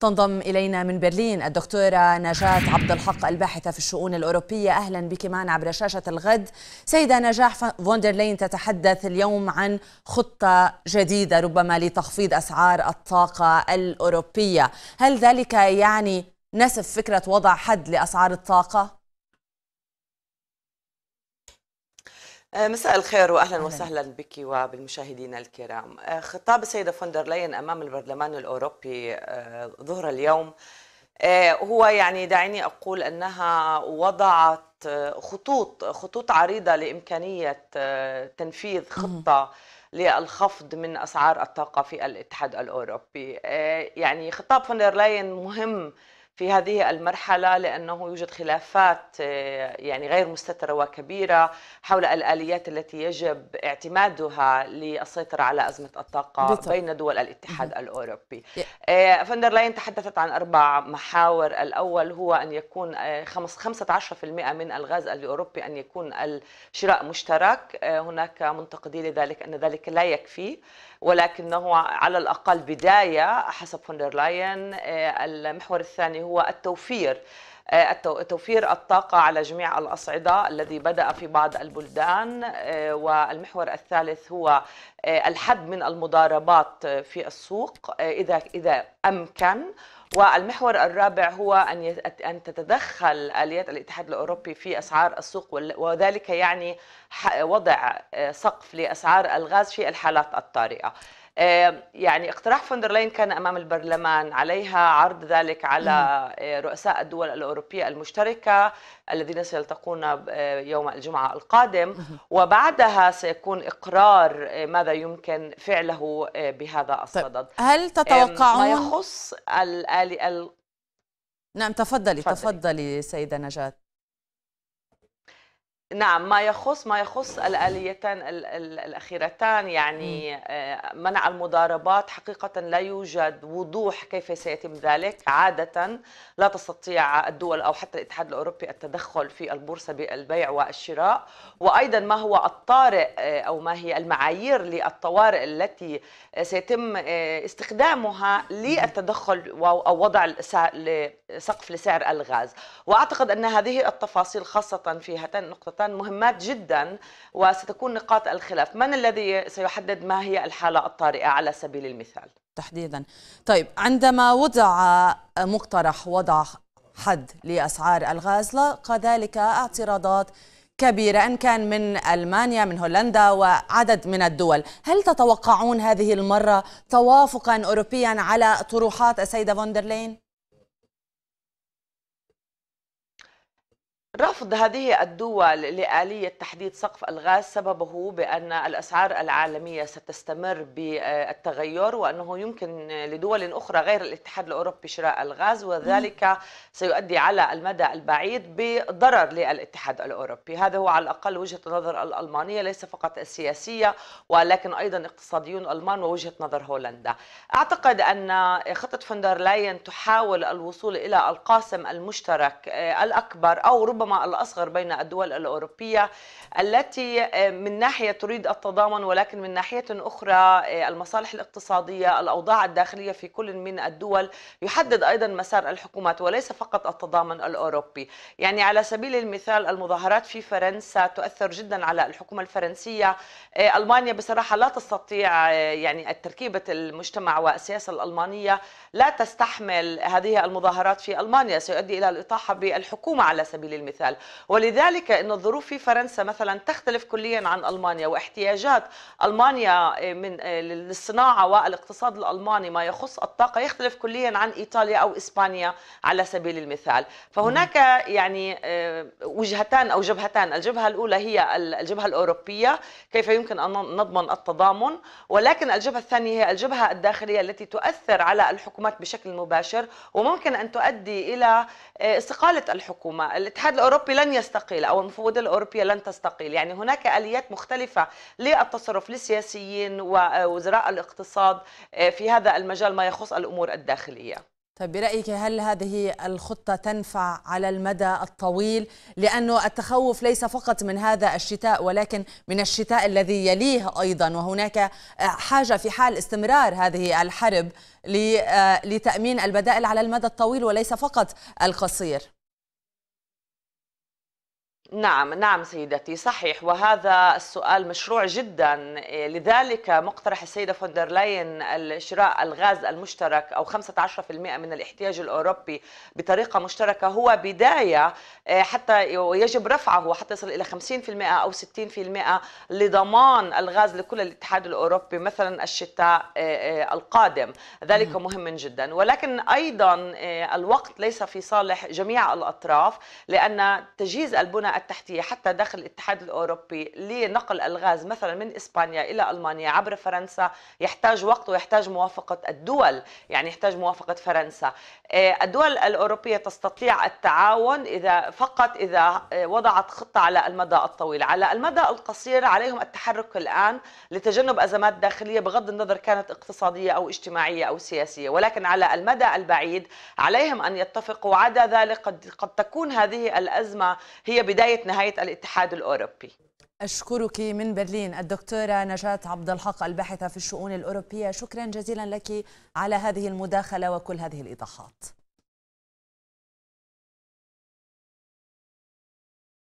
تنضم إلينا من برلين الدكتورة نجاة عبد الحق الباحثة في الشؤون الأوروبية أهلا بك معنا عبر شاشة الغد سيدة نجاح فوندرلين تتحدث اليوم عن خطة جديدة ربما لتخفيض أسعار الطاقة الأوروبية هل ذلك يعني نسف فكرة وضع حد لأسعار الطاقة؟ آه، مساء الخير واهلا وسهلا بك وبالمشاهدين الكرام آه، خطاب السيده فوندرلاين امام البرلمان الاوروبي آه، ظهر اليوم هو يعني دعيني اقول انها وضعت خطوط خطوط عريضه لامكانيه تنفيذ خطه للخفض من اسعار الطاقه في الاتحاد الاوروبي يعني خطاب فوندرلاين مهم في هذه المرحلة لأنه يوجد خلافات آه، يعني غير مستترة وكبيرة حول الآليات التي يجب اعتمادها للسيطرة على أزمة الطاقة بالطبع. بين دول الاتحاد الأوروبي آه، فندرلاين تحدثت عن أربع محاور الأول هو أن يكون 15% آه، من الغاز الأوروبي أن يكون الشراء مشترك هناك منتقدين لذلك أن ذلك لا يكفي ولكنه على الأقل بداية حسب فندرلاين المحور الثاني هو التوفير آه، توفير الطاقة على جميع الأصعدة الذي بدأ في بعض البلدان آه، والمحور الثالث هو آه، الحد من المضاربات في السوق إذا إذا أمكن والمحور الرابع هو أن أن تتدخل آليات الاتحاد الأوروبي في أسعار السوق وذلك يعني وضع سقف لأسعار الغاز في الحالات الطارئة. يعني اقتراح فوندرلاين كان امام البرلمان عليها عرض ذلك على آه، رؤساء الدول الاوروبيه المشتركه الذين سيلتقون آه، يوم الجمعه القادم وبعدها سيكون اقرار آه، ماذا يمكن فعله بهذا طيب، الصدد هل تتوقعون ما يخص ال نعم تفضلي تفضلي, تفضلي سيده نجاه نعم ما يخص ما يخص الآليتان الأخيرتان يعني آه، منع المضاربات حقيقة لا يوجد وضوح كيف سيتم ذلك عادة لا تستطيع الدول أو حتى الاتحاد الأوروبي التدخل في البورصة بالبيع والشراء وأيضا ما هو الطارئ آه، أو ما هي المعايير للطوارئ التي سيتم آه، استخدامها للتدخل أو وضع سقف لسعر الغاز وأعتقد أن هذه التفاصيل خاصة في هاتان النقطة الوطن مهمات جدا وستكون نقاط الخلاف من الذي سيحدد ما هي الحالة الطارئة على سبيل المثال تحديدا طيب عندما وضع مقترح وضع حد لأسعار الغاز لاقى ذلك اعتراضات كبيرة إن كان من ألمانيا من هولندا وعدد من الدول هل تتوقعون هذه المرة توافقا أوروبيا على طروحات السيدة فوندرلين؟ رفض هذه الدول لآلية تحديد سقف الغاز سببه بأن الأسعار العالمية ستستمر بالتغير وأنه يمكن لدول أخرى غير الاتحاد الأوروبي شراء الغاز وذلك سيؤدي على المدى البعيد بضرر للاتحاد الأوروبي هذا هو على الأقل وجهة النظر الألمانية ليس فقط السياسية ولكن أيضا اقتصاديون ألمان ووجهة نظر هولندا أعتقد أن خطة فندر لاين تحاول الوصول إلى القاسم المشترك الأكبر أو ربما ربما الأصغر بين الدول الأوروبية التي آه، من ناحية تريد التضامن ولكن من ناحية أخرى آه، المصالح الاقتصادية الأوضاع الداخلية في كل من الدول يحدد أيضا مسار الحكومات وليس فقط التضامن الأوروبي يعني على سبيل المثال المظاهرات في فرنسا تؤثر جدا على الحكومة الفرنسية آه، ألمانيا بصراحة لا تستطيع يعني التركيبة المجتمع والسياسة الألمانية لا تستحمل هذه المظاهرات في ألمانيا سيؤدي إلى الإطاحة بالحكومة على سبيل المثال المثال ولذلك أن الظروف في فرنسا مثلا تختلف كليا عن ألمانيا واحتياجات ألمانيا آه، من آه، للصناعة والاقتصاد الألماني ما يخص الطاقة يختلف كليا عن إيطاليا أو إسبانيا على سبيل المثال فهناك يعني آه، وجهتان أو جبهتان الجبهة الأولى هي الجبهة الأوروبية كيف يمكن أن نضمن التضامن ولكن الجبهة الثانية هي الجبهة الداخلية التي تؤثر على الحكومات بشكل مباشر وممكن أن تؤدي إلى استقالة الحكومة الاتحاد الأوروبي لن يستقيل أو المفوضيه الأوروبية لن تستقيل يعني هناك آليات مختلفة للتصرف للسياسيين ووزراء الاقتصاد آه، في هذا المجال ما يخص الأمور الداخلية طيب برأيك هل هذه الخطة تنفع على المدى الطويل؟ لأنه التخوف ليس فقط من هذا الشتاء ولكن من الشتاء الذي يليه أيضا وهناك آه، حاجة في حال استمرار هذه الحرب آه، لتأمين البدائل على المدى الطويل وليس فقط القصير نعم نعم سيدتي صحيح وهذا السؤال مشروع جدا إيه، لذلك مقترح السيدة فوندرلاين شراء الغاز المشترك أو 15% من الاحتياج الأوروبي بطريقة مشتركة هو بداية إيه، حتى يجب رفعه حتى يصل إلى 50% أو 60% لضمان الغاز لكل الاتحاد الأوروبي مثلا الشتاء إيه، القادم ذلك مهم جدا ولكن أيضا الوقت ليس في صالح جميع الأطراف لأن تجهيز البنى التحتية حتى داخل الاتحاد الأوروبي لنقل الغاز مثلا من إسبانيا إلى ألمانيا عبر فرنسا يحتاج وقت ويحتاج موافقة الدول يعني يحتاج موافقة فرنسا آه، الدول الأوروبية تستطيع التعاون إذا فقط إذا آه، وضعت خطة على المدى الطويل على المدى القصير عليهم التحرك الآن لتجنب أزمات داخلية بغض النظر كانت اقتصادية أو اجتماعية أو سياسية ولكن على المدى البعيد عليهم أن يتفقوا عدا ذلك قد, قد تكون هذه الأزمة هي بداية بداية نهاية الاتحاد الأوروبي أشكرك من برلين الدكتورة نجاة عبد الحق الباحثة في الشؤون الأوروبية شكرا جزيلا لك على هذه المداخلة وكل هذه الإيضاحات